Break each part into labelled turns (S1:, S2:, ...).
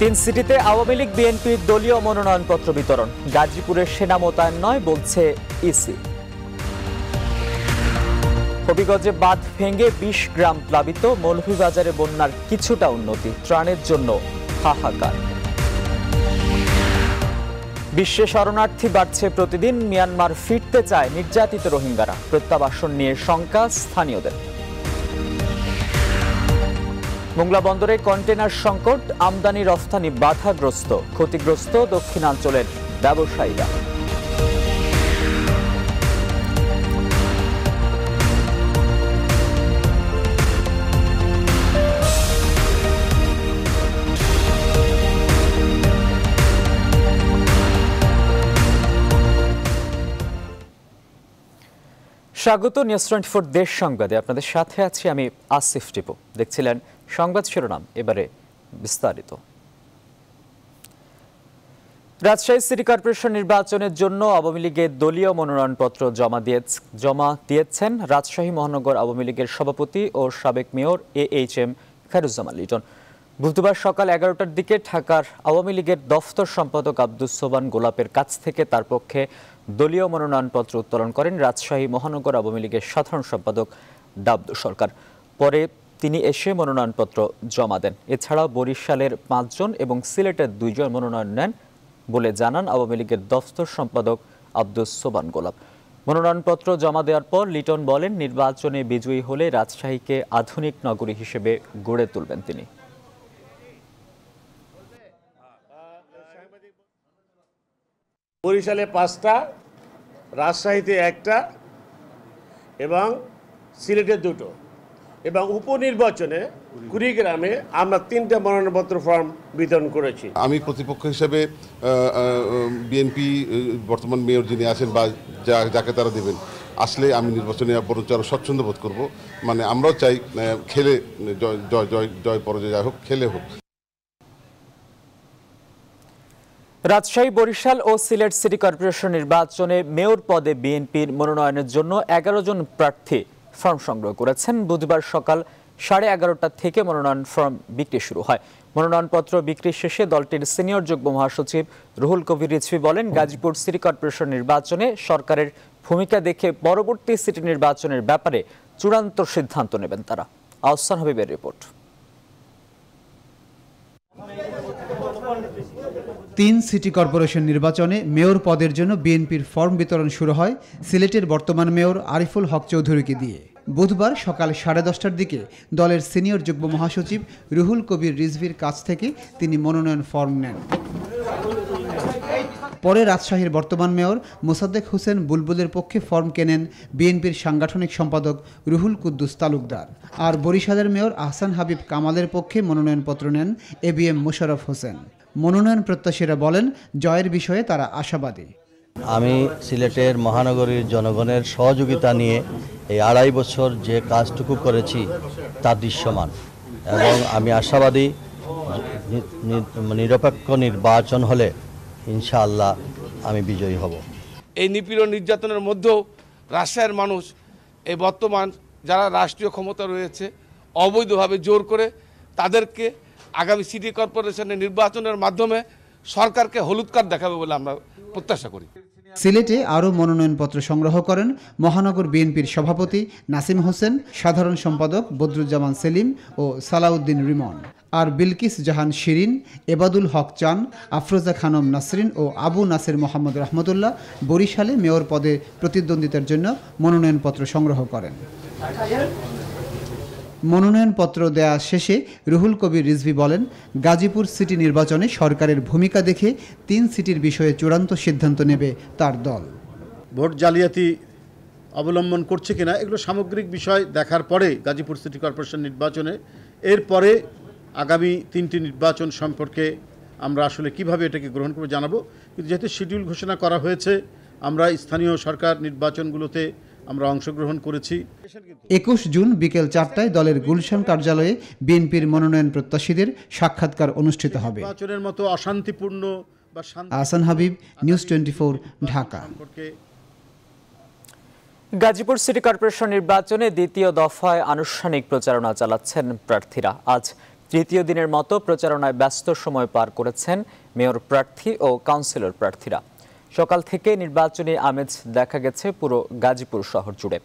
S1: তিন সিটিতে আওয়ামী লীগ বিএনপির দলীয় মনোনয়নপত্র বিতরণ গাজীপুরে সেনা মোতায়েন নয় বলছে ইসি হবিগঞ্জে বাঁধ ভেঙে বিশ গ্রাম প্লাবিত মৌলভীবাজারে বন্যার কিছুটা উন্নতি ত্রাণের জন্য হাহাকার বিশ্বে শরণার্থী বাড়ছে প্রতিদিন মিয়ানমার ফিরতে চায় নির্যাতিত রোহিঙ্গারা প্রত্যাবাসন নিয়ে শঙ্কা স্থানীয়দের মোংলা বন্দরে কন্টেনার সংকট আমদানি রফতানি বাধাগ্রস্ত ক্ষতিগ্রস্ত দক্ষিণাঞ্চলের ব্যবসায়ীরা স্বাগত নিউজ টোয়েন্টি ফোর দেশ সংবাদে আপনাদের সাথে আছি আমি আসিফ টিপু দেখছিলেন সংবাদ শিরোনাম এবারে বিস্তারিত রাজশাহী সিটি কর্পোরেশন নির্বাচনের জন্য আওয়ামী লীগের দলীয় মনোনয়নপত্র জমা দিয়ে জমা দিয়েছেন রাজশাহী মহানগর আওয়ামী লীগের সভাপতি ও সাবেক mayor A H M Khairuzzaman Liton বুধবার সকাল এগারোটার দিকে ঢাকার আওয়ামী লীগের দফতর সম্পাদক আব্দুস সোবান গোলাপের কাছ থেকে তার পক্ষে দলীয় মনোনয়নপত্র উত্তোলন করেন রাজশাহী মহানগর আওয়ামী লীগের সাধারণ সম্পাদক ডাবদু সরকার পরে তিনি এসে মনোনয়নপত্র জমা দেন এছাড়া বরিশালের পাঁচজন এবং সিলেটের দুইজন মনোনয়ন নেন বলে জানান আওয়ামী লীগের দফতর সম্পাদক আব্দুস সোবান গোলাপ মনোনয়নপত্র জমা দেওয়ার পর লিটন বলেন নির্বাচনে বিজয়ী হলে রাজশাহীকে আধুনিক নগরী হিসেবে গড়ে তুলবেন
S2: তিনি বরিশালে পাঁচটা রাজশাহীতে একটা এবং সিলেটে দুটো এবং উপনির্বাচনে কুড়িগ্রামে আমরা তিনটা মনোনয়নপত্র ফর্ম বিতরণ করেছি
S3: আমি প্রতিপক্ষ হিসেবে বিএনপি বর্তমান মেয়র যিনি আছেন বা যা যাকে তারা দেবেন আসলে আমি নির্বাচনে বরঞ্চ আরও স্বচ্ছন্দ বোধ করবো মানে আমরাও চাই খেলে জয় জয় জয় জয় পরাজয় যাই হোক খেলে হোক রাজশাহী
S1: বরিশাল ও সিলেট সিটি কর্পোরেশন নির্বাচনে মেয়র পদে বিএনপির মনোনয়নের জন্য এগারো জন প্রার্থী ফর্ম সংগ্রহ করেছেন বুধবার সকাল সাড়ে এগারোটা থেকে মনোনয়ন ফর্ম বিক্রি শুরু হয় মনোনয়নপত্র বিক্রির শেষে দলটির সিনিয়র যুগ্ম মহাসচিব রুহুল কবির রিজভি বলেন গাজীপুর সিটি কর্পোরেশন নির্বাচনে সরকারের ভূমিকা দেখে পরবর্তী সিটি নির্বাচনের ব্যাপারে চূড়ান্ত সিদ্ধান্ত নেবেন তারা আহসান হাবিবের রিপোর্ট
S4: তিন সিটি কর্পোরেশন নির্বাচনে মেয়র পদের জন্য বিএনপির ফর্ম বিতরণ শুরু হয় সিলেটের বর্তমান মেয়র আরিফুল হক চৌধুরীকে দিয়ে বুধবার সকাল সাড়ে দশটার দিকে দলের সিনিয়র যুগ্ম মহাসচিব রুহুল কবির রিজভির কাছ থেকে তিনি মনোনয়ন ফর্ম নেন পরে রাজশাহীর বর্তমান মেয়র মোসাদ্দেক হোসেন বুলবুলের পক্ষে ফর্ম কেনেন বিএনপির সাংগঠনিক সম্পাদক রুহুল কুদ্দুস তালুকদার আর বরিশালের মেয়র আহসান হাবিব কামালের পক্ষে মনোনয়নপত্র নেন A B M Mosharraf Hossain মনোনয়ন প্রত্যাশীরা বলেন জয়ের বিষয়ে তারা আশাবাদী আমি সিলেটের মহানগরীর জনগণের সহযোগিতা নিয়ে এই আড়াই বছর যে কাজটুকু করেছি তা দৃশ্যমান এবং আমি আশাবাদী নিরপেক্ষ নির্বাচন হলে ইনশাআল্লাহ
S5: আমি বিজয়ী হব
S2: এই নিপীড়ন নির্যাতনের মধ্যেও রাশিয়ার মানুষ এই বর্তমান যারা রাষ্ট্রীয় ক্ষমতা রয়েছে অবৈধভাবে জোর করে তাদেরকে আগামী সিটি কর্পোরেশনের নির্বাচনের মাধ্যমে সরকারকে হলুদ কার্ড দেখাবে বলে
S6: আমরা প্রত্যাশা করি
S4: সিলেটে আরও মনোনয়নপত্র সংগ্রহ করেন মহানগর বিএনপির সভাপতি নাসিম হোসেন সাধারণ সম্পাদক বদরুজ্জামান সেলিম ও সালাউদ্দিন রিমন আর বিলকিস জাহান শিরিন এবাদুল হক চান আফরোজা খানম নাসরিন ও আবু নাসের মোহাম্মদ রহমতুল্লাহ বরিশালে মেয়র পদে প্রতিদ্বন্দ্বিতার জন্য মনোনয়নপত্র সংগ্রহ করেন মনোনয়নপত্র দেয়া শেষে রুহুল কবির রিজভি বলেন গাজীপুর সিটি নির্বাচনে সরকারের ভূমিকা দেখে তিন সিটির বিষয়ে চূড়ান্ত সিদ্ধান্ত নেবে তার দল
S6: ভোট জালিয়াতি অবলম্বন করছে কিনা এগুলো সামগ্রিক বিষয় দেখার পরে গাজীপুর সিটি কর্পোরেশন নির্বাচনে এরপরে আগামী তিনটি নির্বাচন সম্পর্কে আমরা আসলে কিভাবে এটাকে গ্রহণ করে জানাবো কিন্তু যেহেতু শিডিউল ঘোষণা করা হয়েছে আমরা স্থানীয় সরকার নির্বাচনগুলোতে আমরা অংশগ্রহণ
S4: করেছি একুশ জুন বিকেল চারটায় দলের গুলশান কার্যালয়ে বিএনপির মনোনয়ন প্রত্যাশীদের সাক্ষাৎকার অনুষ্ঠিত হবে
S6: নির্বাচনের মতো অশান্তিপূর্ণ
S4: Ahsan Habib news twenty Dhaka
S6: Gazipur city
S1: corporation নির্বাচনে দ্বিতীয় দফায় আনুষ্ঠানিক প্রচারণা চালাচ্ছেন প্রার্থীরা আজ তৃতীয় দিনের মতো প্রচারণায় ব্যস্ত সময় পার করেছেন মেয়র প্রার্থী ও কাউন্সিলর প্রার্থীরা সকাল থেকে নির্বাচনী আমেজ দেখা গেছে পুরো গাজীপুর শহর জুড়ে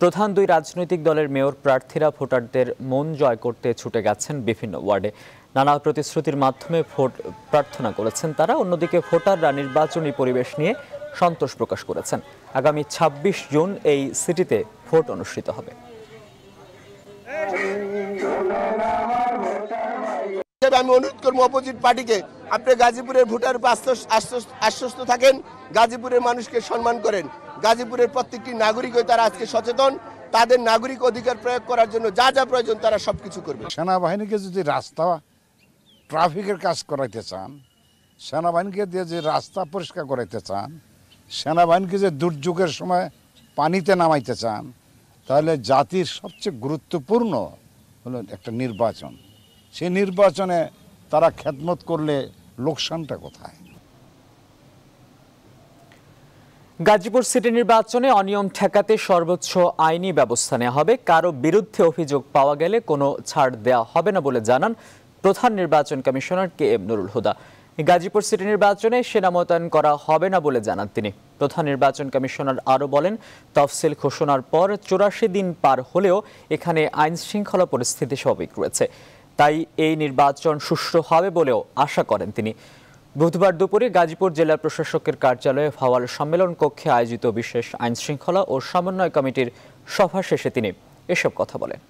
S1: প্রধান দুই রাজনৈতিক দলের মেয়র প্রার্থীরা ভোটারদের মন জয় করতে ছুটে গেছেন বিভিন্ন ওয়ার্ডে নানা প্রতিশ্রুতির মাধ্যমে ভোট প্রার্থনা করেছেন তারা অন্যদিকে ভোটাররা নির্বাচনী পরিবেশ নিয়ে সন্তোষ প্রকাশ করেছেন আগামী ২৬ জুন এই সিটিতে ভোট অনুষ্ঠিত হবে
S4: হিসেবে আমি অনুরোধ করবো অপোজিট পার্টিকে আপনি গাজীপুরের ভোটার আশ্বস্ত থাকেন গাজীপুরের মানুষকে সম্মান করেন গাজীপুরের প্রত্যেকটি হয়ে তারা আজকে সচেতন তাদের নাগরিক অধিকার প্রয়োগ করার জন্য যা যা প্রয়োজন তারা সব কিছু করবে সেনাবাহিনীকে যদি
S6: রাস্তা ট্রাফিকের কাজ করাইতে চান সেনাবাহিনীকে দিয়ে যে রাস্তা পরিষ্কার করাইতে চান সেনাবাহিনীকে যে দুর্যোগের সময় পানিতে নামাইতে চান তাহলে জাতির সবচেয়ে গুরুত্বপূর্ণ হলো একটা নির্বাচন সে নির্বাচনে তারা খেদমত করলে লোকসানটা কোথায়
S1: গাজীপুর সিটি নির্বাচনে অনিয়ম ঠেকাতে সর্বোচ্চ আইনি ব্যবস্থা নেওয়া হবে কারো বিরুদ্ধে অভিযোগ পাওয়া গেলে কোনো ছাড় দেওয়া হবে না বলে জানান প্রধান নির্বাচন commissioner K M Nurul Huda Gazipur city নির্বাচনে সেনা মোতায়েন করা হবে না বলে জানান তিনি প্রধান নির্বাচন কমিশনার আরও বলেন তফসিল ঘোষণার পর চুরাশি দিন পার হলেও এখানে আইন শৃঙ্খলা পরিস্থিতি স্বাভাবিক রয়েছে তাই এই নির্বাচন সুষ্ঠু হবে বলেও আশা করেন তিনি বুধবার দুপুরে গাজীপুর জেলা প্রশাসকের কার্যালয়ে ভাওয়াল সম্মেলন কক্ষে আয়োজিত বিশেষ আইন শৃঙ্খলা ও সমন্বয় কমিটির সভা শেষে তিনি এসব কথা বলেন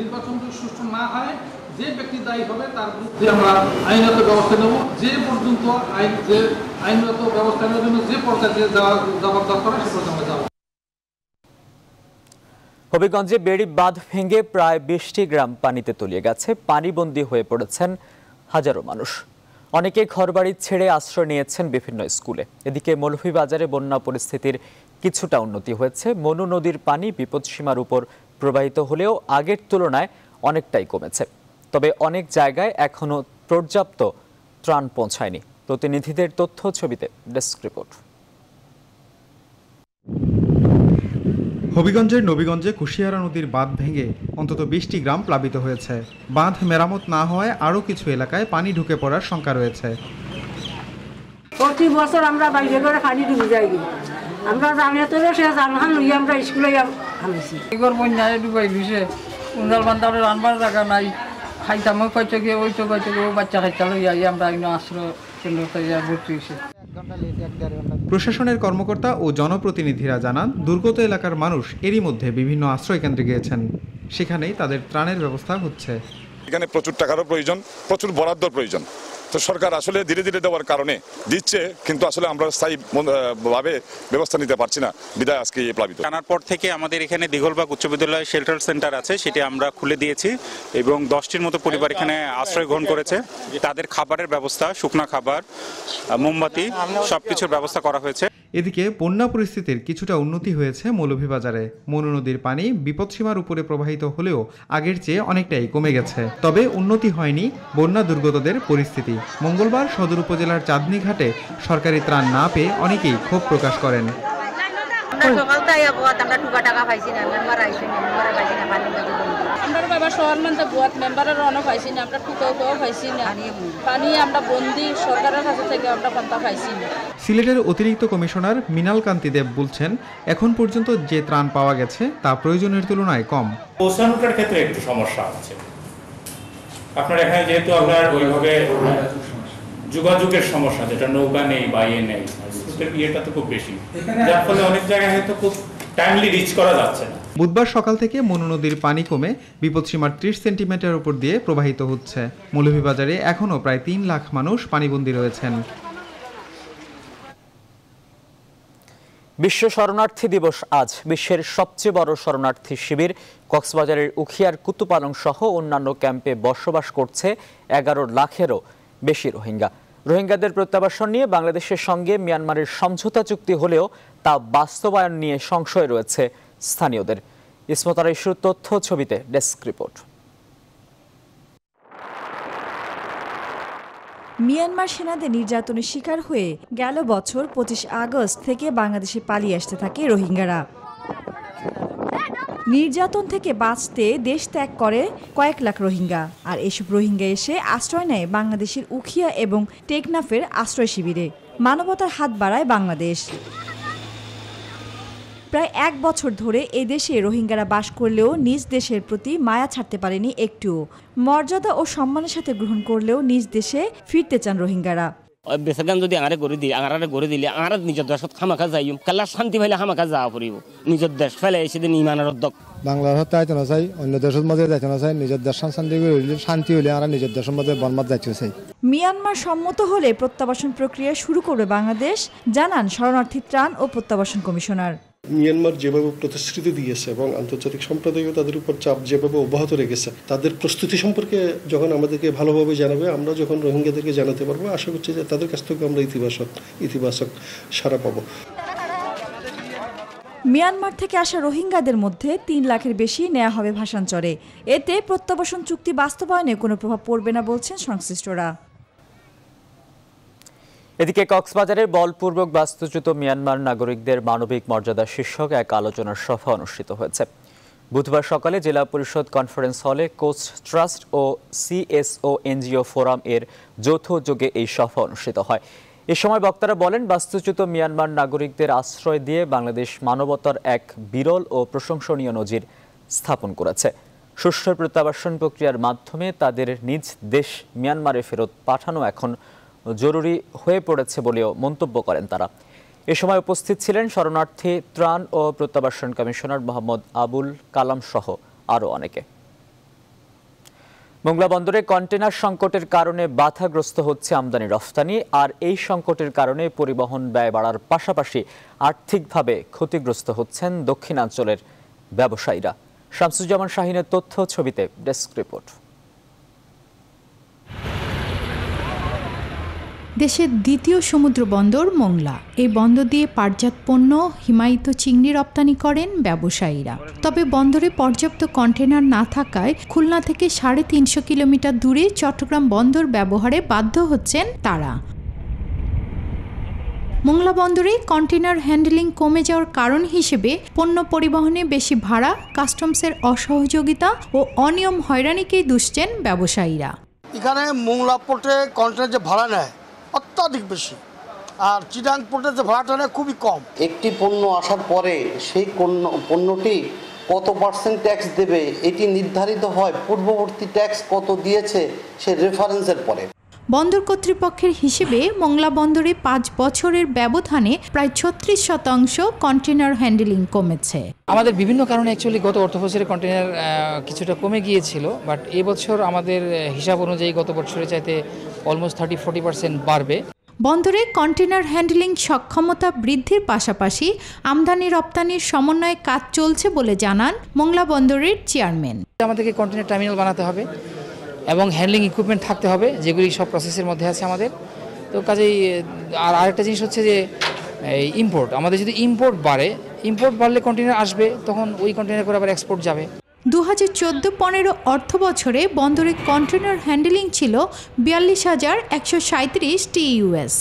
S2: নির্বাচন যদি সুষ্ঠু না হয় যে ব্যক্তি দায়ী হবে তার বিরুদ্ধে আমরা আইনগত ব্যবস্থা নেব যে পর্যন্ত আইন যে আইনগত ব্যবস্থা নেওয়ার
S4: জন্য যে পর্যায়ে জবাব দাব করে সে পর্যন্ত যাব
S1: হবিগঞ্জে বেড়ি বাঁধ ভেঙে প্রায় বিশটি গ্রাম পানিতে তলিয়ে গেছে পানিবন্দী হয়ে পড়েছেন হাজারো মানুষ অনেকে ঘরবাড়ি ছেড়ে আশ্রয় নিয়েছেন বিভিন্ন স্কুলে এদিকে মৌলভীবাজারে বন্যা পরিস্থিতির কিছুটা উন্নতি হয়েছে মনু নদীর পানি বিপদসীমার উপর প্রবাহিত হলেও আগের তুলনায় অনেকটাই কমেছে তবে অনেক জায়গায় এখনও পর্যাপ্ত ত্রাণ পৌঁছায়নি প্রতিনিধিদের তথ্য ছবিতে ডেস্ক রিপোর্ট
S6: হবিগঞ্জের নবীগঞ্জে কুশিয়ারা নদীর বাঁধ ভেঙে অন্তত বিশটি গ্রাম প্লাবিত হয়েছে বাঁধ মেরামত না হওয়ায় আরও কিছু এলাকায় পানি ঢুকে পড়ার শঙ্কা রয়েছে
S5: প্রতি বছর আমরা বাইরে করে পানি ডুবে যাই আমরা জানিয়ে তো সে জানহান লই আমরা স্কুলে আনেছি এগর বন্যায় ডুবাই গেছে উন্দাল বান্দারে রানবার জায়গা নাই খাইতাম ওই গিয়ে ওই
S2: তো
S6: পাইতে গিয়ে ও বাচ্চা খাইতে লইয়া আমরা আশ্রয় কেন্দ্র ভর্তি প্রশাসনের কর্মকর্তা ও জনপ্রতিনিধিরা জানান দুর্গত এলাকার মানুষ এরই মধ্যে বিভিন্ন আশ্রয় কেন্দ্রে গিয়েছেন সেখানেই তাদের ত্রাণের ব্যবস্থা হচ্ছে এখানে প্রচুর টাকারও প্রয়োজন প্রচুর বরাদ্দর প্রয়োজন তো সরকার আসলে ধীরে ধীরে দেওয়ার কারণে দিচ্ছে কিন্তু আসলে আমরা স্থায়ীভাবে ব্যবস্থা নিতে পারছি না বিদায় আজকে প্লাবিত আনার পর থেকে আমাদের এখানে দীঘলবাগ উচ্চ বিদ্যালয় শেল্টার সেন্টার আছে সেটি আমরা খুলে দিয়েছি এবং দশটির মতো পরিবার এখানে আশ্রয় গ্রহণ করেছে তাদের খাবারের ব্যবস্থা শুকনা খাবার মোমবাতি সব কিছুর ব্যবস্থা করা হয়েছে এদিকে বন্যা পরিস্থিতির কিছুটা উন্নতি হয়েছে মৌলভীবাজারে মনু নদীর পানি বিপদসীমার উপরে প্রবাহিত হলেও আগের চেয়ে অনেকটাই কমে গেছে তবে উন্নতি হয়নি বন্যা দুর্গতদের পরিস্থিতি মঙ্গলবার সদর উপজেলার চাঁদনীঘাটে সরকারি ত্রাণ না পেয়ে অনেকেই ক্ষোভ প্রকাশ করেন
S5: অনেক আমরা বন্দি সরকারের থেকে আমরা
S6: সিলেটের অতিরিক্ত কমিশনার মিনাল কান্তি দেব বলছেন এখন পর্যন্ত যে ত্রাণ পাওয়া গেছে তা প্রয়োজনের তুলনায় কম পৌঁছানোটার ক্ষেত্রে একটু সমস্যা আছে আপনার এখানে যেহেতু আপনার ওইভাবে যোগাযোগের সমস্যা যেটা নৌকা নেই বা ইয়ে নেই ইয়েটা তো খুব বেশি যার ফলে অনেক জায়গায় হয়তো খুব টাইমলি রিচ করা যাচ্ছে না বুধবার সকাল থেকে মনু নদীর পানি কমে বিপদসীমার ত্রিশ সেন্টিমিটার উপর দিয়ে প্রবাহিত হচ্ছে মৌলভীবাজারে এখনও প্রায় তিন লাখ মানুষ পানিবন্দী রয়েছেন
S1: বিশ্ব শরণার্থী দিবস আজ বিশ্বের সবচেয়ে বড় শরণার্থী শিবির কক্সবাজারের উখিয়ার কুতুপালং সহ অন্যান্য ক্যাম্পে বসবাস করছে এগারো লাখেরও বেশি রোহিঙ্গা রোহিঙ্গাদের প্রত্যাবাসন নিয়ে বাংলাদেশের সঙ্গে মিয়ানমারের সমঝোতা চুক্তি হলেও তা বাস্তবায়ন নিয়ে সংশয় রয়েছে স্থানীয়দের ইসমতার ইস্যুর তথ্য ছবিতে ডেস্ক রিপোর্ট
S5: মিয়ানমার সেনাদের নির্যাতনের শিকার হয়ে গেল বছর পঁচিশ আগস্ট থেকে বাংলাদেশে পালিয়ে আসতে থাকে রোহিঙ্গারা নির্যাতন থেকে বাঁচতে দেশ ত্যাগ করে কয়েক লাখ রোহিঙ্গা আর এসব রোহিঙ্গা এসে আশ্রয় নেয় বাংলাদেশের উখিয়া এবং টেকনাফের আশ্রয় শিবিরে মানবতার হাত বাড়ায় বাংলাদেশ প্রায় এক বছর ধরে এ দেশে রোহিঙ্গারা বাস করলেও নিজ দেশের প্রতি মায়া ছাড়তে পারেনি একটুও মর্যাদা ও সম্মানের সাথে গ্রহণ করলেও নিজ দেশে ফিরতে চান রোহিঙ্গারা
S3: বেচাৰগান যদি আঙাৰে গৰি দিলে আঙাৰে গৰি দিলে আঙাৰে নিজের দেশত খামাখা যাই কালা শান্তি পাইলে খামাখা যাওয়া পড়িব নিজের দেশ পেলাই আহিছে ইমানৰ দক
S6: বাংলার সত্তে আইতে নাচাই অন্য দেশের মধ্যে যাইতে নাচাই নিজৰ দেশ শান্তি হলে শান্তি হলে আঙাৰে নিজের দেশের মধ্যে বনমাত যাইতে চাই
S5: মিয়ানমার সম্মত হলে প্রত্যাবাসন প্রক্রিয়া শুরু করবে বাংলাদেশ জানান শরণার্থী ত্রাণ ও প্রত্যাবাসন কমিশনার
S6: মিয়ানমার যেভাবে প্রতিশ্রুতি দিয়েছে এবং আন্তর্জাতিক সম্প্রদায়ও তাদের উপর চাপ যেভাবে অব্যাহত রেখেছে তাদের প্রস্তুতি সম্পর্কে যখন আমাদেরকে ভালোভাবে জানাবে আমরা যখন রোহিঙ্গাদেরকে জানাতে পারবো আশা করছি যে তাদের কাছ থেকে আমরা ইতিবাচক ইতিবাচক সারা পাবো
S5: মিয়ানমার থেকে আসা রোহিঙ্গাদের মধ্যে তিন লাখের বেশি নেওয়া হবে ভাষাঞ্চরে এতে প্রত্যাবাসন চুক্তি বাস্তবায়নে কোনো প্রভাব পড়বে না বলছেন সংশ্লিষ্টরা
S1: এদিকে কক্সবাজারের বলপূর্বক বাস্তুচ্যুত মিয়ানমার নাগরিকদের মানবিক মর্যাদা শীর্ষক এক আলোচনার সভা অনুষ্ঠিত হয়েছে বুধবার সকালে জেলা পরিষদ কনফারেন্স হলে কোচ ট্রাস্ট ও সিএসও এনজিও ফোরাম এর যৌথ যোগে এই সভা অনুষ্ঠিত হয় এ সময় বক্তারা বলেন বাস্তুচ্যুত মিয়ানমার নাগরিকদের আশ্রয় দিয়ে বাংলাদেশ মানবতার এক বিরল ও প্রশংসনীয় নজির স্থাপন করেছে সুষ্ঠু প্রত্যাবাসন প্রক্রিয়ার মাধ্যমে তাদের নিজ দেশ মিয়ানমারে ফেরত পাঠানো এখন জরুরি হয়ে পড়েছে বলেও মন্তব্য করেন তারা এ সময় উপস্থিত ছিলেন শরণার্থী ত্রাণ ও প্রত্যাবাসন কমিশনার মোহাম্মদ আবুল কালাম সহ আরও অনেকে মোংলা বন্দরে কন্টেনার সংকটের কারণে বাধাগ্রস্ত হচ্ছে আমদানি রফতানি আর এই সংকটের কারণে পরিবহন ব্যয় বাড়ার পাশাপাশি আর্থিকভাবে ক্ষতিগ্রস্ত হচ্ছেন দক্ষিণাঞ্চলের ব্যবসায়ীরা শামসুজ্জামান শাহিনের তথ্য ছবিতে ডেস্ক রিপোর্ট
S7: দেশের দ্বিতীয় সমুদ্র বন্দর মোংলা এই বন্দর দিয়ে পাটজাত পণ্য হিমায়িত চিংড়ি রপ্তানি করেন ব্যবসায়ীরা তবে বন্দরে পর্যাপ্ত কন্টেনার না থাকায় খুলনা থেকে সাড়ে তিনশো কিলোমিটার দূরে চট্টগ্রাম বন্দর ব্যবহারে বাধ্য হচ্ছেন তারা মোংলা বন্দরে কন্টেনার হ্যান্ডলিং কমে যাওয়ার কারণ হিসেবে পণ্য পরিবহনে বেশি ভাড়া কাস্টমসের অসহযোগিতা ও অনিয়ম হয়রানিকেই দুষছেন ব্যবসায়ীরা এখানে মোংলা পোর্টে কন্টেনার যে ভাড়া নেয় অত্যাধিক বেশি আর চিটাং পোর্টে যে
S4: ভাড়াটা নেয় খুবই কম একটি পণ্য আসার পরে সেই পণ্য পণ্যটি কত পার্সেন্ট ট্যাক্স দেবে এটি নির্ধারিত হয় পূর্ববর্তী ট্যাক্স কত দিয়েছে সে রেফারেন্সের পরে
S7: বন্দর কর্তৃপক্ষের হিসেবে মংলা বন্দরে পাঁচ বছরের ব্যবধানে প্রায় ছত্রিশ শতাংশ কন্টেনার হ্যান্ডেলিং কমেছে আমাদের বিভিন্ন কারণে অ্যাকচুয়ালি গত অর্থ
S6: বছরে কন্টেনার কিছুটা কমে গিয়েছিল বাট এবছর আমাদের হিসাব অনুযায়ী গত বছরের চাইতে অলমোস্ট থার্টি ফোর্টি পার্সেন্ট বাড়বে
S7: বন্দরে কন্টেনার হ্যান্ডলিং সক্ষমতা বৃদ্ধির পাশাপাশি আমদানি রপ্তানির সমন্বয়ে কাজ চলছে বলে জানান মোংলা বন্দরের চেয়ারম্যান আমাদেরকে কন্টেনার টার্মিনাল বানাতে হবে এবং হ্যান্ডলিং ইকুইপমেন্ট থাকতে হবে যেগুলি সব প্রসেসের মধ্যে আছে আমাদের তো কাজেই আর আরেকটা জিনিস হচ্ছে যে
S6: ইম্পোর্ট আমাদের যদি ইম্পোর্ট বাড়ে ইম্পোর্ট বাড়লে কন্টেনার আসবে তখন ওই কন্টেনার করে আবার এক্সপোর্ট
S7: যাবে দু হাজার চোদ্দো পনেরো অর্থ বছরে বন্দরে কন্টেনার হ্যান্ডেলিং ছিল বিয়াল্লিশ হাজার একশো সাঁত্রিশ টিইউএস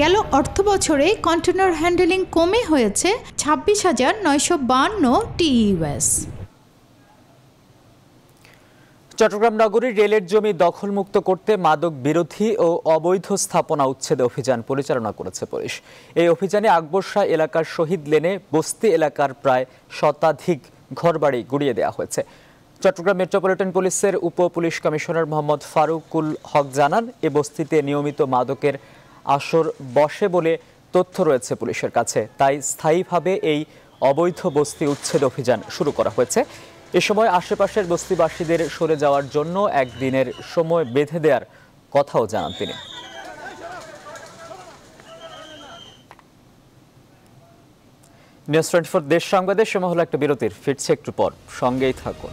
S7: গেল অর্থ বছরে কন্টেনার হ্যান্ডেলিং কমে হয়েছে ছাব্বিশ হাজার নয়শো বান্ন টিইউএস
S1: চট্টগ্রাম নগরীর রেলের জমি দখলমুক্ত করতে মাদক বিরোধী ও অবৈধ স্থাপনা উচ্ছেদ অভিযান পরিচালনা করেছে পুলিশ এই অভিযানে আকবরশাহ এলাকার শহীদ লেনে বস্তি এলাকার প্রায় শতাধিক ঘরবাড়ি গুড়িয়ে দেওয়া হয়েছে চট্টগ্রাম মেট্রোপলিটন পুলিশের উপ পুলিশ কমিশনার মোহাম্মদ ফারুকুল হক জানান এ বস্তিতে নিয়মিত মাদকের আসর বসে বলে তথ্য রয়েছে পুলিশের কাছে তাই স্থায়ীভাবে এই অবৈধ বস্তি উচ্ছেদ অভিযান শুরু করা হয়েছে এ সময় আশেপাশের বস্তিবাসীদের সরে যাওয়ার জন্য একদিনের সময় বেঁধে দেওয়ার কথাও জানান তিনি নিউজ টোয়েন্টি ফোর দেশ সংবাদে সময় হলো একটা বিরতির ফিটসে একটু পর সঙ্গেই থাকুন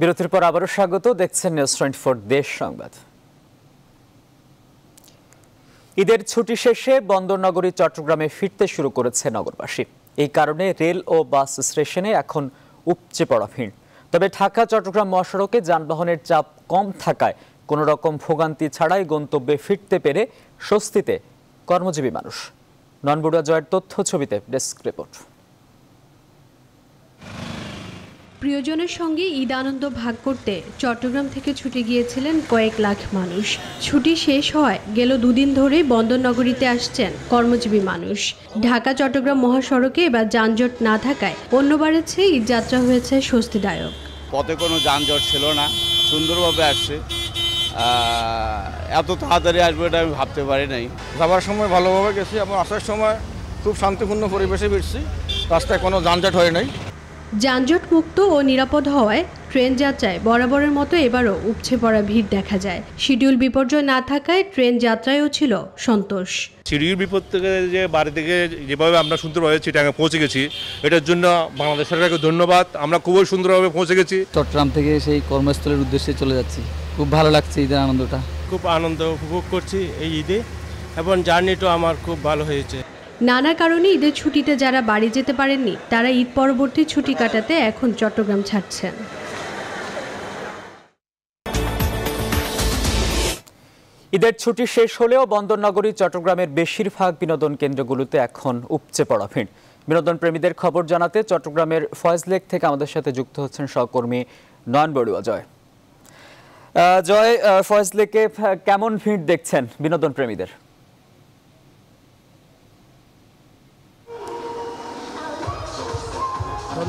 S1: বিরতির পর আবারও স্বাগত দেখছেন নিউজ টোয়েন্টি ফোর দেশ সংবাদ ঈদের ছুটি শেষে বন্দরনগরী চট্টগ্রামে ফিরতে শুরু করেছে নগরবাসী এই কারণে রেল ও বাস স্টেশনে এখন উপচে পড়া ভিড় তবে ঢাকা চট্টগ্রাম মহাসড়কে যানবাহনের চাপ কম থাকায় কোনো রকম ভোগান্তি ছাড়াই গন্তব্যে ফিরতে পেরে স্বস্তিতে কর্মজীবী মানুষ ননবুড়া জয়ের তথ্য ছবিতে ডেস্ক
S7: রিপোর্ট প্রিয়জনের সঙ্গে ঈদ আনন্দ ভাগ করতে চট্টগ্রাম থেকে ছুটে গিয়েছিলেন কয়েক লাখ মানুষ ছুটি শেষ হয় গেল দুদিন ধরে বন্দরনগরীতে আসছেন কর্মজীবী মানুষ ঢাকা চট্টগ্রাম মহাসড়কে এবার যানজট না থাকায় অন্যবারের চেয়ে ঈদযাত্রা হয়েছে স্বস্তিদায়ক
S3: পথে কোনো যানজট ছিল না সুন্দরভাবে আসছে এত তাড়াতাড়ি আসবে এটা আমি ভাবতে পারি নাই
S6: যাবার সময় ভালোভাবে গেছি এবং আসার সময় খুব শান্তিপূর্ণ পরিবেশে
S2: ফিরছি রাস্তায় কোনো যানজট হয় নাই
S7: যানজট মুক্ত ও নিরাপদ হওয়ায় ট্রেন যাত্রায় বরাবরের মতো এবারও উপচে পড়া ভিড় দেখা যায় শিডিউল বিপর্যয় না থাকায় ট্রেন যাত্রায়ও ছিল সন্তোষ
S6: শিডিউল বিপদ থেকে যে বাড়ি থেকে যেভাবে আমরা সুন্দরভাবে চিটাঙ্গে পৌঁছে গেছি এটার জন্য বাংলাদেশ সরকারকে ধন্যবাদ আমরা খুবই সুন্দরভাবে পৌঁছে গেছি চট্টগ্রাম
S2: থেকে সেই কর্মস্থলের উদ্দেশ্যে চলে যাচ্ছি খুব ভালো লাগছে ঈদের আনন্দটা খুব আনন্দ উপভোগ করছি এই ঈদে এবং জার্নিটাও আমার খুব ভালো হয়েছে
S7: নানা কারণে ঈদের ছুটিতে যারা বাড়ি যেতে পারেননি তারা ঈদ পরবর্তী ছুটি কাটাতে এখন চট্টগ্রাম ছাড়ছেন
S1: ঈদের ছুটি শেষ হলেও বন্দরনগরী চট্টগ্রামের বেশিরভাগ বিনোদন কেন্দ্রগুলোতে এখন উপচে পড়া ভিড় বিনোদন প্রেমীদের খবর জানাতে চট্টগ্রামের ফয়েজ লেক থেকে আমাদের সাথে যুক্ত হচ্ছেন সহকর্মী নয়ন বড়ুয়া জয় জয় ফয়েজ লেকে কেমন ভিড় দেখছেন বিনোদন প্রেমীদের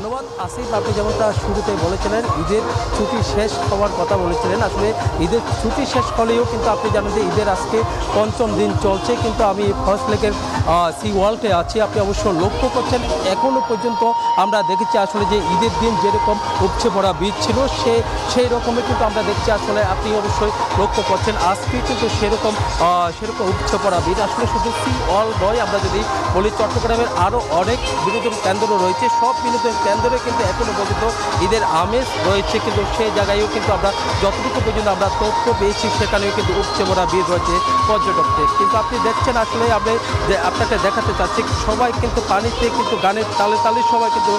S2: ধন্যবাদ আসিফ আপনি যেমন তার শুরুতে বলেছিলেন ঈদের ছুটি শেষ হওয়ার কথা বলেছিলেন আসলে ঈদের ছুটি শেষ হলেও কিন্তু আপনি জানেন যে ঈদের আজকে পঞ্চম দিন চলছে কিন্তু আমি ফার্স্ট লেকের সি ওয়ার্ল্ডে আছি আপনি অবশ্য লক্ষ্য করছেন এখনও পর্যন্ত আমরা দেখেছি আসলে যে ঈদের দিন যেরকম উপচে পড়া বীজ ছিল সে সেই রকমের কিন্তু আমরা দেখছি আসলে আপনি অবশ্যই লক্ষ্য করছেন আজকে কিন্তু সেরকম সেরকম উপচে পড়া বীজ আসলে শুধু সি ওয়ার্ল্ড নয় আমরা যদি বলি চট্টগ্রামের আরও অনেক বিনোদন কেন্দ্র রয়েছে সব বিনোদন কেন্দ্রে কিন্তু এখনও পর্যন্ত ঈদের আমেজ রয়েছে কিন্তু সেই জায়গায়ও কিন্তু আমরা যতটুকু পর্যন্ত আমরা তথ্য পেয়েছি সেখানেও কিন্তু উপচে মোড়া ভিড় রয়েছে পর্যটকদের কিন্তু আপনি দেখছেন আসলে আপনি আপনাকে দেখাতে চাচ্ছি সবাই কিন্তু পানিতে কিন্তু গানের তালে তালে সবাই কিন্তু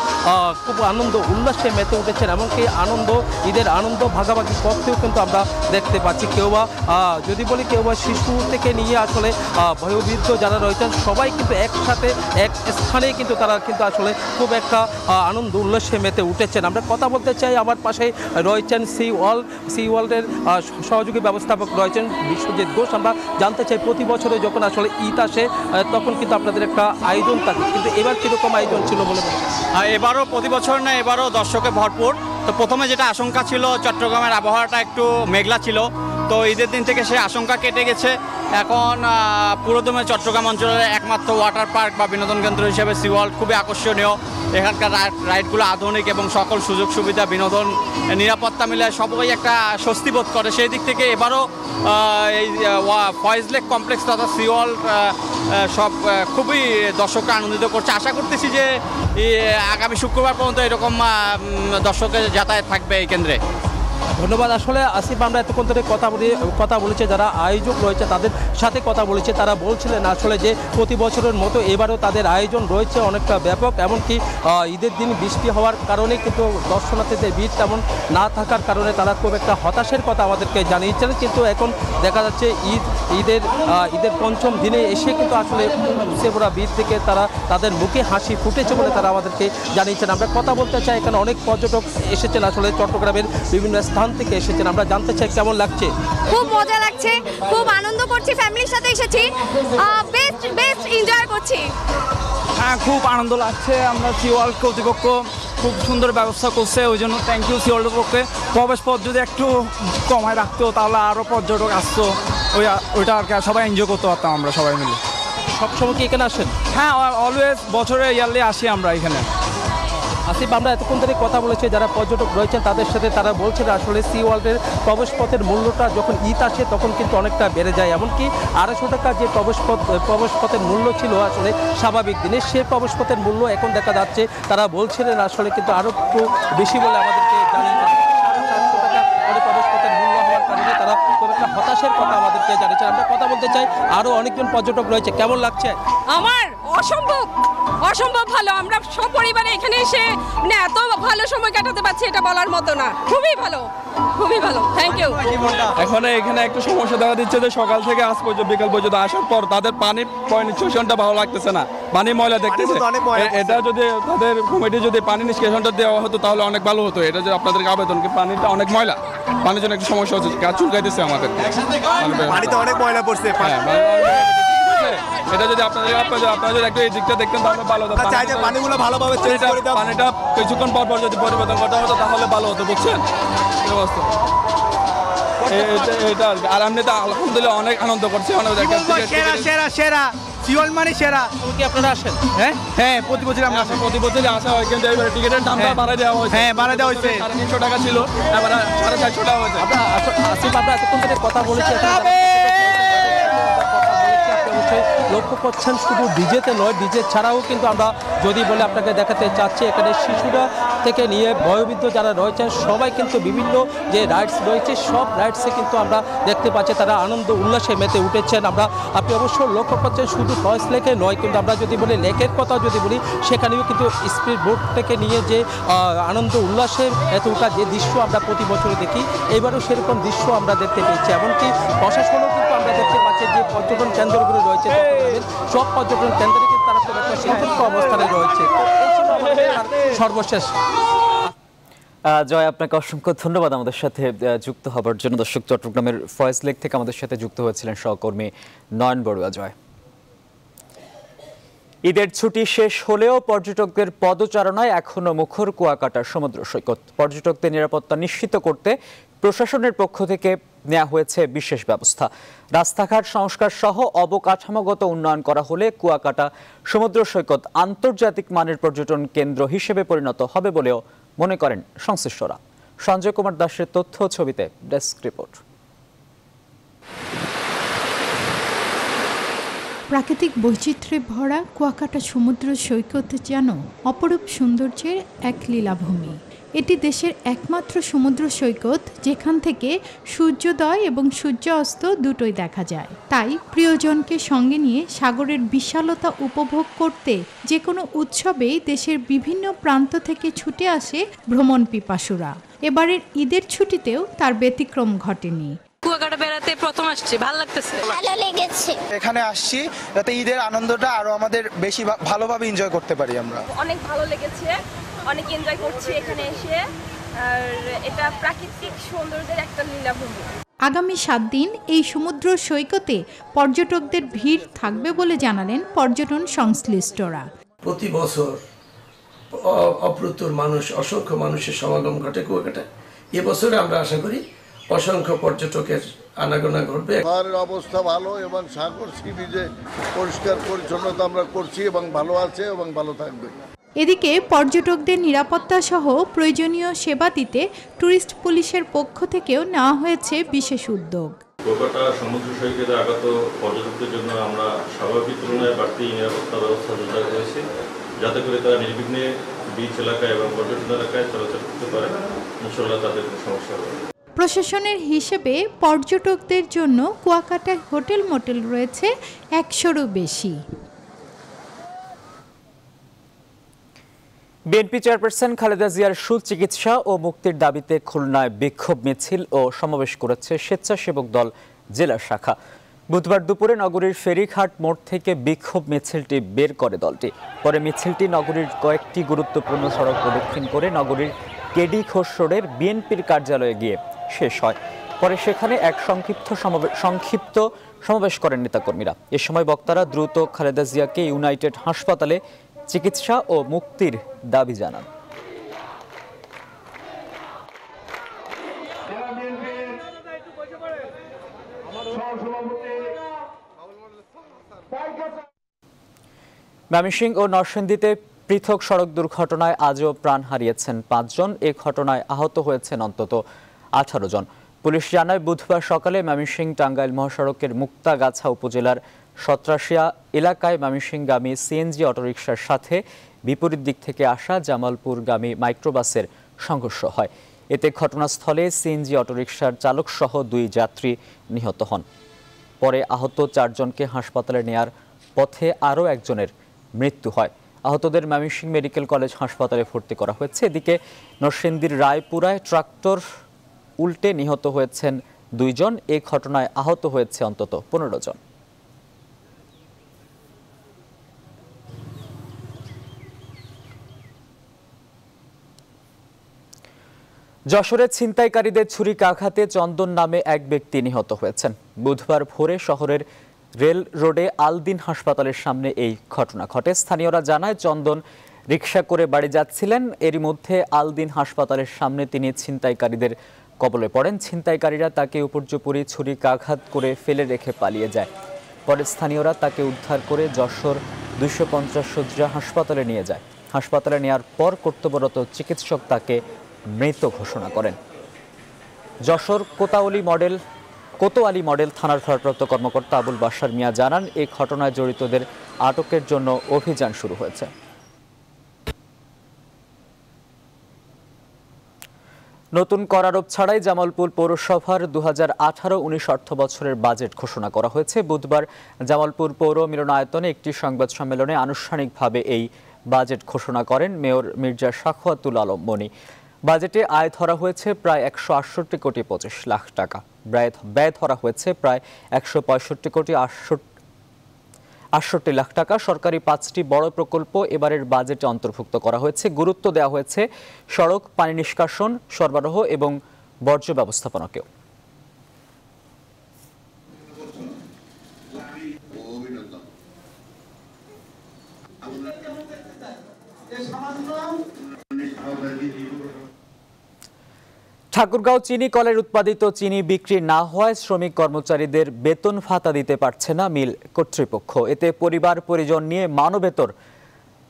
S2: খুব আনন্দ উল্লাসে মেতে উঠেছেন এমনকি আনন্দ ঈদের আনন্দ ভাগাভাগি করতেও কিন্তু আমরা দেখতে পাচ্ছি কেউ বা যদি বলি কেউ বা শিশু থেকে নিয়ে আসলে ভয়বৃদ্ধ যারা রয়েছেন সবাই কিন্তু একসাথে এক স্থানে কিন্তু তারা কিন্তু আসলে খুব একটা আনন্দ আনন্দ উল্লাসে মেতে উঠেছেন আমরা কথা বলতে চাই আমার পাশে রয়েছেন সি ওয়াল সি ওয়ার্ল্ডের সহযোগী ব্যবস্থাপক রয়েছেন বিশ্বজিৎ ঘোষ আমরা জানতে চাই প্রতি বছরে যখন আসলে ঈদ আসে তখন কিন্তু আপনাদের একটা আয়োজন থাকে কিন্তু এবার কীরকম আয়োজন ছিল বলে এবারও প্রতি বছর না এবারও দর্শকে ভরপুর তো প্রথমে যেটা আশঙ্কা ছিল চট্টগ্রামের আবহাওয়াটা একটু মেঘলা ছিল তো ঈদের দিন থেকে সে আশঙ্কা কেটে গেছে এখন পুরোদমে চট্টগ্রাম অঞ্চলের একমাত্র ওয়াটার পার্ক বা বিনোদন কেন্দ্র হিসেবে সি ওয়ার্ল্ড খুবই আকর্ষণীয় এখানকার রাইডগুলো আধুনিক এবং সকল সুযোগ সুবিধা বিনোদন নিরাপত্তা মিলে সবাই একটা স্বস্তি বোধ করে সেই দিক থেকে এবারও এই ফয়েজ লেক কমপ্লেক্স তথা সি ওয়ার্ল্ড সব খুবই দর্শককে আনন্দিত করছে আশা করতেছি যে আগামী শুক্রবার পর্যন্ত এরকম দর্শকের যাতায়াত থাকবে এই কেন্দ্রে ধন্যবাদ আসলে আসিফ আমরা এতক্ষণ ধরে কথা বলি কথা বলেছে যারা আয়োজক রয়েছে তাদের সাথে কথা বলেছে তারা বলছিলেন আসলে যে প্রতি বছরের মতো এবারও তাদের আয়োজন রয়েছে অনেকটা ব্যাপক এমনকি ঈদের দিন বৃষ্টি হওয়ার কারণে কিন্তু দর্শনার্থীদের ভিড় তেমন না থাকার কারণে তারা খুব একটা হতাশের কথা আমাদেরকে জানিয়েছেন কিন্তু এখন দেখা যাচ্ছে ঈদ ঈদের ঈদের পঞ্চম দিনে এসে কিন্তু আসলে পুরা বীর থেকে তারা তাদের মুখে হাসি ফুটেছে বলে তারা আমাদেরকে জানিয়েছেন আমরা কথা বলতে চাই এখানে অনেক পর্যটক এসেছেন আসলে চট্টগ্রামের বিভিন্ন স্থান থেকে এসেছেন আমরা জানতে চাই কেমন লাগছে
S5: খুব মজা লাগছে খুব আনন্দ করছি ফ্যামিলির সাথে এসেছি বেস্ট বেস্ট এনজয় করছি হ্যাঁ খুব আনন্দ
S2: লাগছে আমরা সি ওয়ার্ল্ড কর্তৃপক্ষ খুব সুন্দর ব্যবস্থা করছে ওই জন্য থ্যাংক ইউ সি ওয়ার্ল্ড প্রবেশ পথ যদি একটু কমায় রাখতো তাহলে আরও পর্যটক আসতো ওই ওইটা আর কি সবাই এনজয় করতে পারতাম আমরা সবাই মিলে সবসময় কি এখানে আসেন হ্যাঁ অলওয়েজ বছরে ইয়ারলি আসি আমরা এখানে আসিফ আমরা এতক্ষণ ধরে কথা বলেছি যারা পর্যটক রয়েছেন তাদের সাথে তারা বলছেন আসলে সি ওয়ার্ল্ডের প্রবেশপথের মূল্যটা যখন ঈদ আসে তখন কিন্তু অনেকটা বেড়ে যায় এমনকি আড়াইশো টাকা যে প্রবেশপথ প্রবেশপথের মূল্য ছিল আসলে স্বাভাবিক দিনে সে প্রবেশপথের মূল্য এখন দেখা যাচ্ছে তারা বলছিলেন আসলে কিন্তু আরও একটু বেশি বলে আমাদেরকে জানিয়েছেন একটা হতাশের কথা আমাদেরকে জানিয়েছেন আমরা কথা বলতে চাই আরো অনেকজন পর্যটক রয়েছে কেমন লাগছে
S5: আমার অসম্ভব অসম্ভব ভালো আমরা সপরিবারে এখানে এসে মানে এত ভালো সময় কাটাতে পারছি এটা বলার মতো না খুবই ভালো খুবই ভালো থ্যাংক ইউ
S2: এখন এখানে একটা সমস্যা দেখা দিচ্ছে যে সকাল থেকে আজ পর্যন্ত বিকাল পর্যন্ত আসার পর তাদের পানি পয়েন্ট ভালো লাগতেছে না পানি ময়লা দেখতেছে এটা যদি তাদের কমিটি যদি পানি নিষ্কাশনটা দেওয়া হতো তাহলে অনেক ভালো হতো এটা যে আপনাদেরকে আবেদন কি পানিটা
S6: অনেক ময়লা পানির জন্য একটা সমস্যা হচ্ছে গাছ চুলকাইতেছে আমাদের পানিতে অনেক ময়লা পড়ছে
S5: হ্যাঁ, এটা যদি আপনাদের আপনাদের আপনারা যদি
S2: একটু এই দিকটা দেখতেন তাহলে ভালো হতো চাই আচ্ছা, যে পানিগুলো ভালোভাবে চেঞ্জ করে দাও পানিটা কিছুক্ষণ পর পর যদি পরিবর্তন করতে হতো তাহলে ভালো হতো বুঝছেন ব্যবস্থা এটা আর আমি তো আলহামদুলিল্লাহ অনেক আনন্দ করছি অনেক সেরা সেরা সেরা চিওল মানে সেরা কি আপনারা আসেন হ্যাঁ হ্যাঁ প্রতি বছর আমরা আসি হ্যাঁ, প্রতি বছরই আসা হয় কিন্তু এবারে টিকিটের দামটা হ্যাঁ। বাড়ায় দেওয়া হয়েছে হ্যাঁ বাড়ায় দেওয়া হয়েছে সাড়ে টাকা ছিল এবারে সাড়ে টাকা হয়েছে আসিফ আপনার এতক্ষণ কথা বলেছেন আছে লক্ষ্য করছেন শুধু ডিজেতে নয় ডিজে ছাড়াও কিন্তু আমরা যদি বলে আপনাকে দেখাতে চাচ্ছি এখানে শিশুরা থেকে নিয়ে বয়বৃদ্ধ যারা রয়েছেন সবাই কিন্তু বিভিন্ন যে রাইডস রয়েছে সব রাইডসে কিন্তু আমরা দেখতে পাচ্ছি তারা আনন্দ উল্লাসে মেতে উঠেছেন আমরা আপনি অবশ্য লক্ষ্য করছেন শুধু টয়স লেখে নয় কিন্তু আমরা যদি বলি লেকের কথা যদি বলি সেখানেও কিন্তু স্পিড বোট থেকে নিয়ে যে আনন্দ উল্লাসে এত উঠা যে দৃশ্য আমরা প্রতি বছর দেখি এবারও সেরকম দৃশ্য আমরা দেখতে পেয়েছি এমনকি প্রশাসনও আমরা দেখতে পাচ্ছি যে পর্যটন কেন্দ্রগুলো রয়েছে সব পর্যটন কেন্দ্রে কিন্তু তারা খুব একটা সতর্ক অবস্থানে রয়েছে সর্বশেষ
S1: জয় আপনাকে অসংখ্য ধন্যবাদ আমাদের সাথে যুক্ত হবার জন্য দর্শক চট্টগ্রামের ফয়েজ লেক থেকে আমাদের সাথে যুক্ত হয়েছিলেন সহকর্মী নয়ন বড়ুয়া জয় ঈদের ছুটি শেষ হলেও পর্যটকদের পদচারণায় এখনও মুখর কুয়াকাটা সমুদ্র সৈকত পর্যটকদের নিরাপত্তা নিশ্চিত করতে প্রশাসনের পক্ষ থেকে নেওয়া হয়েছে বিশেষ ব্যবস্থা রাস্তাঘাট সংস্কার সহ অবকাঠামোগত উন্নয়ন করা হলে কুয়াকাটা সমুদ্র সৈকত আন্তর্জাতিক মানের পর্যটন কেন্দ্র হিসেবে পরিণত হবে বলেও মনে করেন সংশ্লিষ্টরা সঞ্জয় কুমার দাসের তথ্য ছবিতে ডেস্ক রিপোর্ট
S7: প্রাকৃতিক বৈচিত্র্যে ভরা কুয়াকাটা সমুদ্র সৈকত যেন অপরূপ সৌন্দর্যের এক লীলাভূমি এটি দেশের একমাত্র সমুদ্র সৈকত যেখান থেকে সূর্যোদয় এবং সূর্যাস্ত দুটোই দেখা যায় তাই প্রিয়জনকে সঙ্গে নিয়ে সাগরের বিশালতা উপভোগ করতে যে কোনো উৎসবেই দেশের বিভিন্ন প্রান্ত থেকে ছুটে আসে ভ্রমণ পিপাসুরা এবারের ঈদের ছুটিতেও তার ব্যতিক্রম ঘটেনি কুয়াকাটা বেড়াতে প্রথম ভালো
S4: এখানে আসছি যাতে ঈদের আনন্দটা আরো আমাদের বেশি ভালোভাবে এনজয় করতে পারি আমরা
S5: অনেক ভালো লেগেছে অনেক এনজয় করছি এখানে এসে আর এটা প্রাকৃতিক সৌন্দর্যের একটা লীলাভূমি
S7: আগামী সাত দিন এই সমুদ্র সৈকতে পর্যটকদের ভিড় থাকবে বলে জানালেন পর্যটন সংশ্লিষ্টরা
S4: প্রতি বছর
S2: অপ্রতুর মানুষ অসংখ্য মানুষের সমাগম ঘটে কুয়াকাটা এবছরে আমরা আশা করি অসংখ্য পর্যটকের আনাগোনা ঘটবে ঘরের অবস্থা ভালো এবং সাগর সি বিজে পরিষ্কার পরিচ্ছন্নতা আমরা করছি এবং ভালো আছে এবং ভালো থাকবে
S7: এদিকে পর্যটকদের নিরাপত্তা সহ প্রয়োজনীয় সেবা দিতে ট্যুরিস্ট পুলিশের পক্ষ থেকেও নেওয়া হয়েছে বিশেষ উদ্যোগ
S2: কলকাতা সমুদ্র সৈকতে আগত পর্যটকদের জন্য আমরা স্বাভাবিক তুলনায় বাড়তি নিরাপত্তা ব্যবস্থা জোরদার করেছি যাতে করে তারা নির্বিঘ্নে বিচ এলাকায় এবং পর্যটন এলাকায় চলাচল করতে পারে ইনশাল্লাহ তাদের সমস্যা হবে
S7: প্রশাসনের হিসেবে পর্যটকদের জন্য কুয়াকাটায় হোটেল মোটেল রয়েছে একশোরও বেশি
S1: বিএনপি চেয়ারপারসন খালেদা জিয়ার সুচিকিৎসা ও মুক্তির দাবিতে খুলনায় বিক্ষোভ মিছিল ও সমাবেশ করেছে স্বেচ্ছাসেবক দল জেলা শাখা বুধবার দুপুরে নগরীর ফেরিঘাট মোড় থেকে বিক্ষোভ মিছিলটি বের করে দলটি পরে মিছিলটি নগরীর কয়েকটি গুরুত্বপূর্ণ সড়ক প্রদক্ষিণ করে নগরীর কেডি রোডের বিএনপির কার্যালয়ে গিয়ে শেষ হয় পরে সেখানে এক সংক্ষিপ্ত সংক্ষিপ্ত সমাবেশ করেন নেতাকর্মীরা এ সময় বক্তারা দ্রুত খালেদা জিয়াকে ইউনাইটেড হাসপাতালে চিকিৎসা ও মুক্তির দাবি জানান ম্যামিসিং ও নরসিংদীতে পৃথক সড়ক দুর্ঘটনায় আজও প্রাণ হারিয়েছেন পাঁচজন এ ঘটনায় আহত হয়েছেন অন্তত আঠারো জন পুলিশ জানায় বুধবার সকালে ম্যামিসিং টাঙ্গাইল মহাসড়কের মুক্তাগাছা উপজেলার সত্রাশিয়া এলাকায় মামিসিংগামী সিএনজি অটোরিকশার সাথে বিপরীত দিক থেকে আসা জামালপুরগামী মাইক্রোবাসের সংঘর্ষ হয় এতে ঘটনাস্থলে সিএনজি অটোরিকশার চালকসহ দুই যাত্রী নিহত হন পরে আহত চারজনকে হাসপাতালে নেয়ার পথে আরও একজনের মৃত্যু হয় আহতদের মামিসিং মেডিকেল কলেজ হাসপাতালে ভর্তি করা হয়েছে এদিকে নরসিন্দীর রায়পুরায় ট্রাক্টর উল্টে নিহত হয়েছেন দুইজন এ ঘটনায় আহত হয়েছে অন্তত পনেরো জন যশোরের ছিনতাইকারীদের ছুরিকাঘাতে চন্দন নামে এক ব্যক্তি নিহত হয়েছেন বুধবার ভোরে শহরের রেল রোডে আলদিন হাসপাতালের সামনে এই ঘটনা ঘটে স্থানীয়রা জানায় চন্দন রিক্সা করে বাড়ি যাচ্ছিলেন এরই মধ্যে আলদিন হাসপাতালের সামনে তিনি ছিনতাইকারীদের কবলে পড়েন ছিনতাইকারীরা তাকে উপর্যুপুরি ছুরিকাঘাত করে ফেলে রেখে পালিয়ে যায় পরে স্থানীয়রা তাকে উদ্ধার করে যশোর দুইশো পঞ্চাশ সজ্জা হাসপাতালে নিয়ে যায় হাসপাতালে নেওয়ার পর কর্তব্যরত চিকিৎসক তাকে মৃত ঘোষণা করেন যশোর কোতাওলি মডেল কোতোয়ালি মডেল থানার ভারপ্রাপ্ত কর্মকর্তা আবুল বাশার মিয়া জানান এই ঘটনায় জড়িতদের আটকের জন্য অভিযান শুরু হয়েছে নতুন কর আরোপ ছাড়াই জামালপুর পৌরসভার দু হাজার আঠারো উনিশ অর্থ বছরের বাজেট ঘোষণা করা হয়েছে বুধবার জামালপুর পৌর মিলনায়তনে একটি সংবাদ সম্মেলনে আনুষ্ঠানিকভাবে এই বাজেট ঘোষণা করেন মেয়র মির্জা শাখওয়াতুল আলম মনি বাজেটে আয় ধরা হয়েছে প্রায় একশো আটষট্টি কোটি পঁচিশ লাখ টাকা ব্যয় ধরা হয়েছে প্রায় একশো পঁয়ষট্টি কোটি আটষট্টি লাখ টাকা সরকারি পাঁচটি বড় প্রকল্প এবারের বাজেটে অন্তর্ভুক্ত করা হয়েছে গুরুত্ব দেওয়া হয়েছে সড়ক পানি নিষ্কাশন সরবরাহ এবং বর্জ্য ব্যবস্থাপনাকেও ঠাকুরগাঁও চিনি কলের উৎপাদিত চিনি বিক্রি না হওয়ায় শ্রমিক কর্মচারীদের বেতন ফাতা দিতে পারছে না মিল কর্তৃপক্ষ এতে পরিবার পরিজন নিয়ে মানবেতর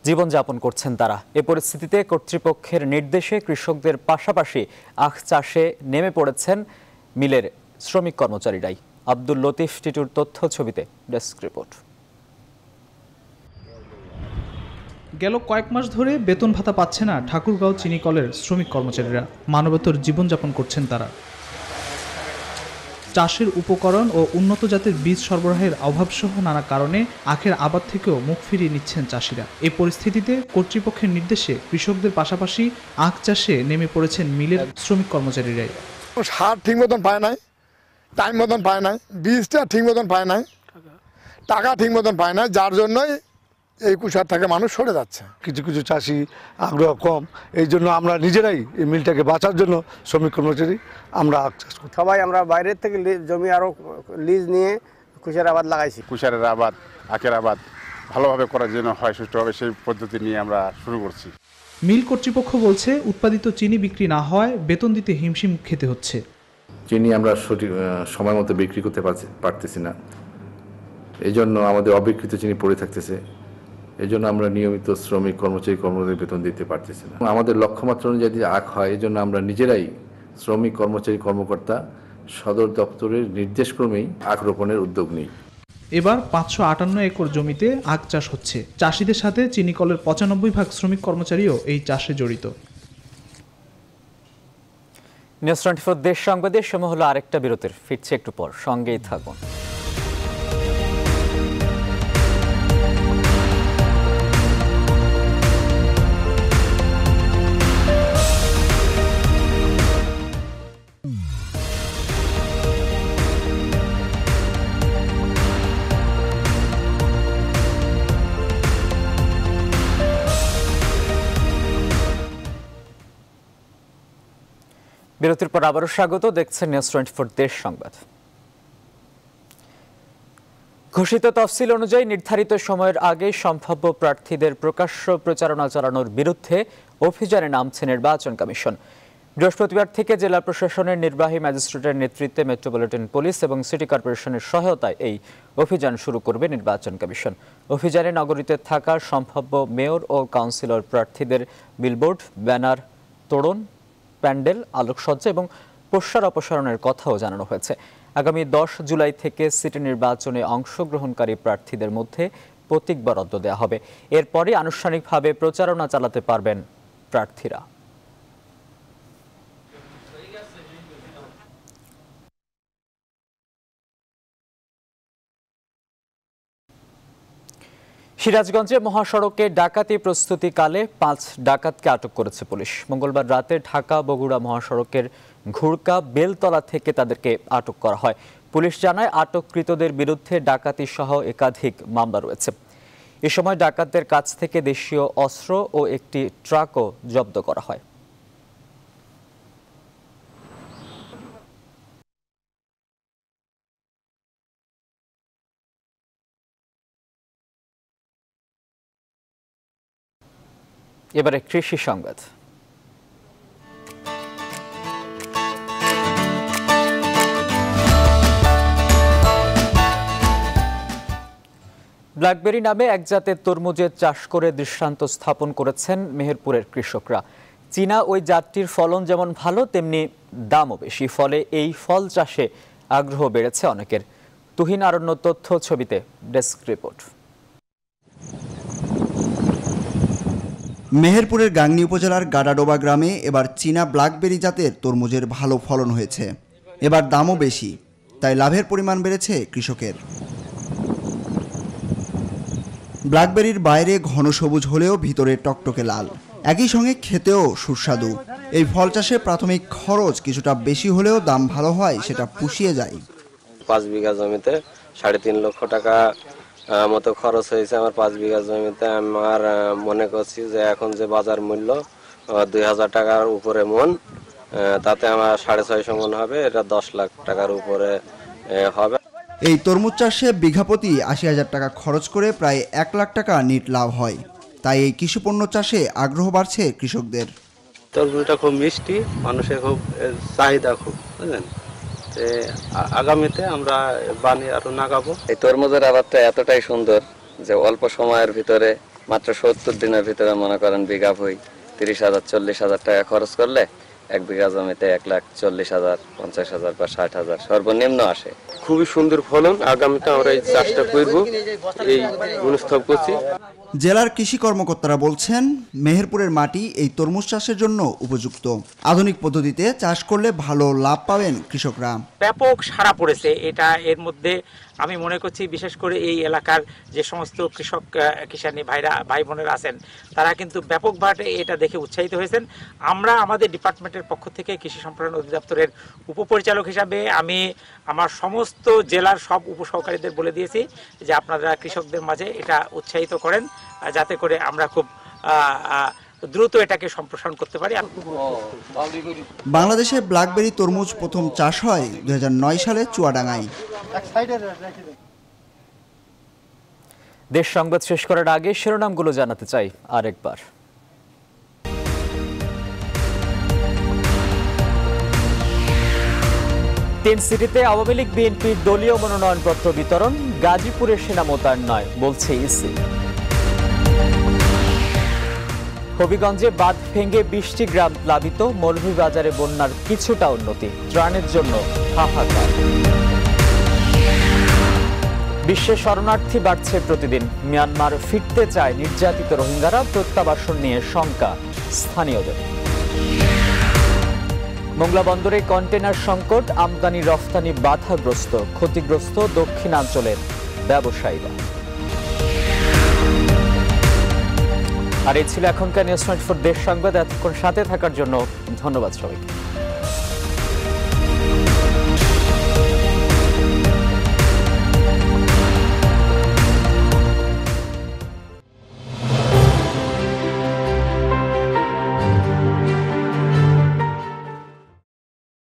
S1: জীবনযাপন করছেন তারা এ পরিস্থিতিতে কর্তৃপক্ষের নির্দেশে কৃষকদের পাশাপাশি আখ চাষে নেমে পড়েছেন মিলের শ্রমিক কর্মচারীরাই আব্দুল লতিফ টিটুর তথ্য ছবিতে ডেস্ক রিপোর্ট
S6: গেল কয়েক মাস ধরে বেতন ভাতা পাচ্ছে না ঠাকুরগাঁও চিনি কলের শ্রমিক কর্মচারীরা মানবতর জীবনযাপন করছেন তারা চাষের উপকরণ ও উন্নত জাতের বীজ সরবরাহের অভাবসহ নানা কারণে আখের আবাদ থেকেও মুখ ফিরিয়ে নিচ্ছেন চাষিরা এই পরিস্থিতিতে কর্তৃপক্ষের নির্দেশে কৃষকদের পাশাপাশি আখ চাষে নেমে পড়েছেন মিলের শ্রমিক কর্মচারীরাই সার ঠিক মতন পায় নাই টাইম মতন পায় নাই বীজটা ঠিক মতন পায় নাই টাকা ঠিক মতন পায় নাই যার জন্যই এই কুষার থেকে মানুষ সরে যাচ্ছে
S3: কিছু কিছু চাষি আগ্রহ কম এই জন্য আমরা নিজেরাই এই মিলটাকে বাঁচার জন্য শ্রমিক কর্মচারী আমরা চাষ
S4: করি সবাই আমরা বাইরের থেকে জমি আরও লিজ নিয়ে কুষার আবাদ লাগাইছি কুষারের আবাদ আখের আবাদ ভালোভাবে করার জন্য হয় সুষ্ঠুভাবে সেই পদ্ধতি নিয়ে আমরা শুরু করছি
S6: মিল কর্তৃপক্ষ বলছে উৎপাদিত চিনি বিক্রি না হয় বেতন দিতে হিমশিম খেতে হচ্ছে
S2: চিনি আমরা সঠিক সময় মতো বিক্রি করতে পারছি পারতেছি না এই জন্য আমাদের অবিকৃত চিনি পড়ে থাকতেছে জন্য আমরা নিয়মিত শ্রমিক কর্মচারী কর্মচারী বেতন দিতে পারতেছি না আমাদের লক্ষ্যমাত্রা অনুযায়ী আক হয় এই জন্য আমরা নিজেরাই শ্রমিক কর্মচারী কর্মকর্তা সদর দপ্তরের নির্দেশক্রমেই আখ রোপণের উদ্যোগ নিই
S6: এবার পাঁচশো আটান্ন একর জমিতে আখ চাষ হচ্ছে চাষিদের সাথে চিনিকলের পঁচানব্বই ভাগ শ্রমিক কর্মচারীও এই চাষে জড়িত
S1: নিউজ টোয়েন্টি ফোর দেশ সংবাদের সময় হলো আরেকটা বিরতির ফিরছে একটু পর সঙ্গেই থাকুন বিরতির পর আবারও স্বাগত দেখছেন নিউজ টোয়েন্টি ফোর দেশ সংবাদ ঘোষিত তফসিল অনুযায়ী নির্ধারিত সময়ের আগে সম্ভাব্য প্রার্থীদের প্রকাশ্য প্রচারণা চালানোর বিরুদ্ধে অভিযানে নামছে নির্বাচন কমিশন বৃহস্পতিবার থেকে জেলা প্রশাসনের নির্বাহী ম্যাজিস্ট্রেটের নেতৃত্বে মেট্রোপলিটন পুলিশ এবং সিটি কর্পোরেশনের সহায়তায় এই অভিযান শুরু করবে নির্বাচন কমিশন অভিযানে নগরীতে থাকা সম্ভাব্য মেয়র ও কাউন্সিলর প্রার্থীদের বিলবোর্ড ব্যানার তোড়ন প্যান্ডেল আলোকসজ্জা এবং প্রসার অপসারণের কথাও জানানো হয়েছে আগামী দশ জুলাই থেকে সিটি নির্বাচনে অংশগ্রহণকারী প্রার্থীদের মধ্যে প্রতীক বরাদ্দ দেওয়া হবে এরপরে আনুষ্ঠানিকভাবে প্রচারণা চালাতে পারবেন প্রার্থীরা সিরাজগঞ্জে মহাসড়কে ডাকাতি প্রস্তুতিকালে পাঁচ ডাকাতকে আটক করেছে পুলিশ মঙ্গলবার রাতে ঢাকা বগুড়া মহাসড়কের ঘুরকা বেলতলা থেকে তাদেরকে আটক করা হয় পুলিশ জানায় আটককৃতদের বিরুদ্ধে ডাকাতি সহ একাধিক মামলা রয়েছে এ সময় ডাকাতদের কাছ থেকে দেশীয় অস্ত্র ও একটি ট্রাকও জব্দ করা হয় এবারে কৃষি সংবাদ ব্ল্যাকবেরি নামে এক জাতের তরমুজের চাষ করে দৃষ্টান্ত স্থাপন করেছেন মেহেরপুরের কৃষকরা চীনা ওই জাতটির ফলন যেমন ভালো তেমনি দামও বেশি ফলে এই ফল চাষে আগ্রহ বেড়েছে অনেকের তুহিন আরণ্য তথ্য ছবিতে ডেস্ক রিপোর্ট
S3: মেহেরপুরের গাংনি উপজেলার গাডাডোবা গ্রামে এবার চীনা ব্ল্যাকবেরি জাতের তরমুজের ভালো ফলন হয়েছে এবার দামও বেশি তাই লাভের পরিমাণ বেড়েছে কৃষকের ব্ল্যাকবেরির বাইরে ঘন সবুজ হলেও ভিতরে টকটকে লাল একই সঙ্গে খেতেও সুস্বাদু এই ফল চাষে প্রাথমিক খরচ কিছুটা বেশি হলেও দাম ভালো হয় সেটা পুষিয়ে যায়
S2: পাঁচ বিঘা জমিতে সাড়ে তিন লক্ষ টাকা মতো খরচ হয়েছে আমার পাঁচ বিঘা জমিতে আমার মনে করছি যে এখন যে বাজার মূল্য দুই হাজার টাকার উপরে মন তাতে আমার সাড়ে ছয়শো মন হবে এটা দশ লাখ টাকার উপরে হবে
S3: এই তরমুজ চাষে বিঘাপতি আশি হাজার টাকা খরচ করে প্রায় এক লাখ টাকা নিট লাভ হয় তাই এই কৃষি পণ্য চাষে আগ্রহ বাড়ছে কৃষকদের
S2: তরমুজটা খুব মিষ্টি মানুষের খুব চাহিদা খুব বুঝলেন আগামীতে আমরা বানি আরো নাগাবো এই তরমুজের আবাদটা এতটাই সুন্দর যে অল্প সময়ের ভিতরে মাত্র সত্তর দিনের ভিতরে মনে করেন বিঘা ভই তিরিশ হাজার চল্লিশ হাজার টাকা খরচ করলে এক বিঘা জমিতে এক লাখ চল্লিশ হাজার পঞ্চাশ হাজার বা ষাট হাজার সর্বনিম্ন আসে খুবই সুন্দর ফলন আগামীতে আমরা এই চাষটা করব এই অনুষ্ঠান করছি
S3: জেলার কৃষি কর্মকর্তারা বলছেন মেহেরপুরের মাটি এই তরমুজ চাষের জন্য উপযুক্ত আধুনিক পদ্ধতিতে চাষ করলে ভালো লাভ পাবেন কৃষকরা
S2: ব্যাপক সারা পড়েছে এটা এর মধ্যে আমি মনে করছি বিশেষ করে এই এলাকার যে সমস্ত কৃষক কিষানি ভাইরা ভাই বোনেরা আছেন তারা কিন্তু ব্যাপকভাবে এটা দেখে উৎসাহিত হয়েছেন আমরা আমাদের ডিপার্টমেন্টের পক্ষ থেকে কৃষি সম্প্রসারণ অধিদপ্তরের উপপরিচালক হিসাবে আমি আমার সমস্ত জেলার সব উপসহকারীদের বলে দিয়েছি যে আপনারা কৃষকদের মাঝে এটা উৎসাহিত করেন যাতে করে আমরা খুব দ্রুত এটাকে সম্প্রসারণ করতে পারি
S3: বাংলাদেশে ব্ল্যাকবেরি তরমুজ প্রথম চাষ হয় দু সালে চুয়াডাঙ্গাই
S1: দেশ সংবাদ শেষ করার আগে শিরোনামগুলো জানাতে চাই আরেকবার তিন সিটিতে আওয়ামী লীগ বিএনপির দলীয় মনোনয়নপত্র বিতরণ গাজীপুরের সেনা মোতায়েন নয় বলছে ইসি হবিগঞ্জে বাঁধ ভেঙে বৃষ্টি গ্রাম প্লাবিত মৌলভীবাজারে বন্যার কিছুটা উন্নতি ত্রাণের জন্য হাহাকার বিশ্বে শরণার্থী বাড়ছে প্রতিদিন মিয়ানমার ফিরতে চায় নির্যাতিত রোহিঙ্গারা প্রত্যাবাসন নিয়ে শঙ্কা স্থানীয়দের মোংলা বন্দরে কন্টেনার সংকট আমদানি রফতানি বাধাগ্রস্ত ক্ষতিগ্রস্ত দক্ষিণাঞ্চলের ব্যবসায়ীরা আর এই ছিল এখনকার নিউজ টোয়েন্টি ফোর দেশ সংবাদ এতক্ষণ সাথে থাকার জন্য ধন্যবাদ সবাইকে